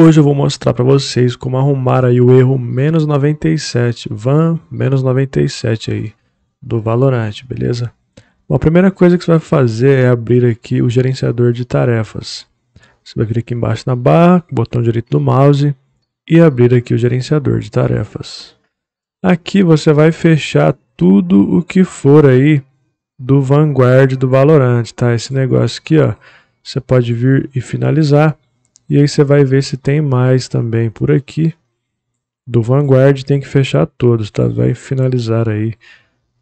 Hoje eu vou mostrar para vocês como arrumar aí o erro menos 97, van menos 97 aí do Valorant, beleza? Bom, a primeira coisa que você vai fazer é abrir aqui o gerenciador de tarefas. Você vai vir aqui embaixo na barra, botão direito do mouse e abrir aqui o gerenciador de tarefas. Aqui você vai fechar tudo o que for aí do Vanguard do Valorant, tá? Esse negócio aqui, ó, você pode vir e finalizar. E aí você vai ver se tem mais também por aqui. Do Vanguard tem que fechar todos, tá? Vai finalizar aí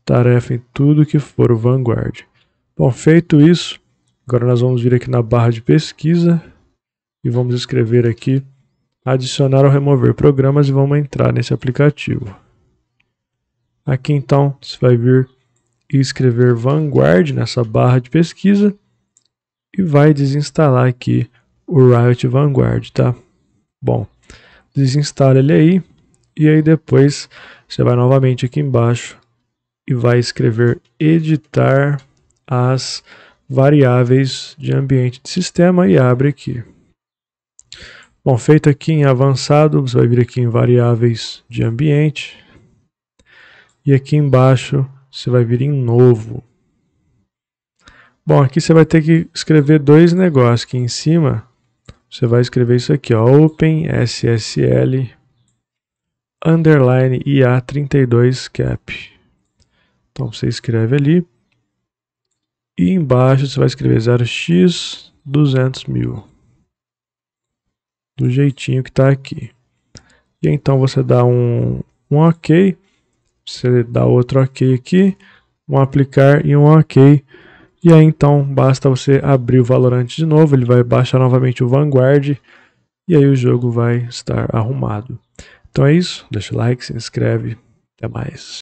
tarefa em tudo que for o Vanguard. Bom, feito isso, agora nós vamos vir aqui na barra de pesquisa e vamos escrever aqui adicionar ou remover programas e vamos entrar nesse aplicativo. Aqui então você vai vir e escrever Vanguard nessa barra de pesquisa e vai desinstalar aqui o Riot Vanguard, tá? Bom, desinstala ele aí e aí depois você vai novamente aqui embaixo e vai escrever editar as variáveis de ambiente de sistema e abre aqui. Bom, feito aqui em avançado, você vai vir aqui em variáveis de ambiente e aqui embaixo você vai vir em novo. Bom, aqui você vai ter que escrever dois negócios, que em cima você vai escrever isso aqui, ó, open ssl underline ia32 cap. Então você escreve ali e embaixo você vai escrever 0x 200000 mil do jeitinho que está aqui. E então você dá um, um OK, você dá outro OK aqui, um aplicar e um OK e aí então basta você abrir o Valorant de novo, ele vai baixar novamente o Vanguard e aí o jogo vai estar arrumado. Então é isso, deixa o like, se inscreve, até mais.